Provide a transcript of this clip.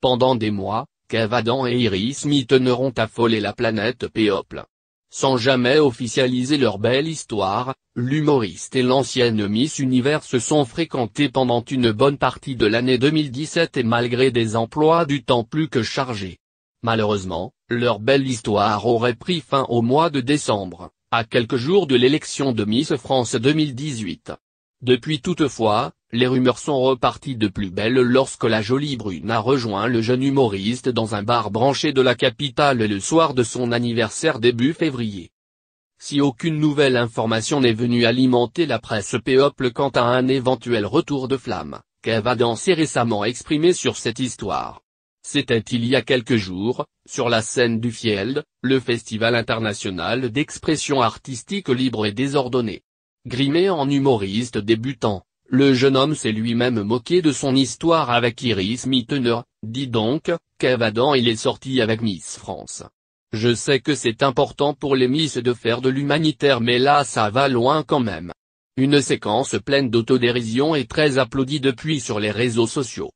Pendant des mois, Cavadan et Iris Mitteneront affolé la planète Péople. Sans jamais officialiser leur belle histoire, l'humoriste et l'ancienne Miss Univers se sont fréquentés pendant une bonne partie de l'année 2017 et malgré des emplois du temps plus que chargés. Malheureusement, leur belle histoire aurait pris fin au mois de décembre, à quelques jours de l'élection de Miss France 2018. Depuis toutefois, les rumeurs sont reparties de plus belle lorsque la jolie brune a rejoint le jeune humoriste dans un bar branché de la capitale le soir de son anniversaire début février. Si aucune nouvelle information n'est venue alimenter la presse péople quant à un éventuel retour de flamme, Kev a récemment exprimé sur cette histoire. C'était il y a quelques jours, sur la scène du Field, le Festival international d'expression artistique libre et désordonnée. Grimé en humoriste débutant, le jeune homme s'est lui-même moqué de son histoire avec Iris Mittener, dit donc, qu'avant il est sorti avec Miss France. Je sais que c'est important pour les Miss de faire de l'humanitaire mais là ça va loin quand même. Une séquence pleine d'autodérision est très applaudie depuis sur les réseaux sociaux.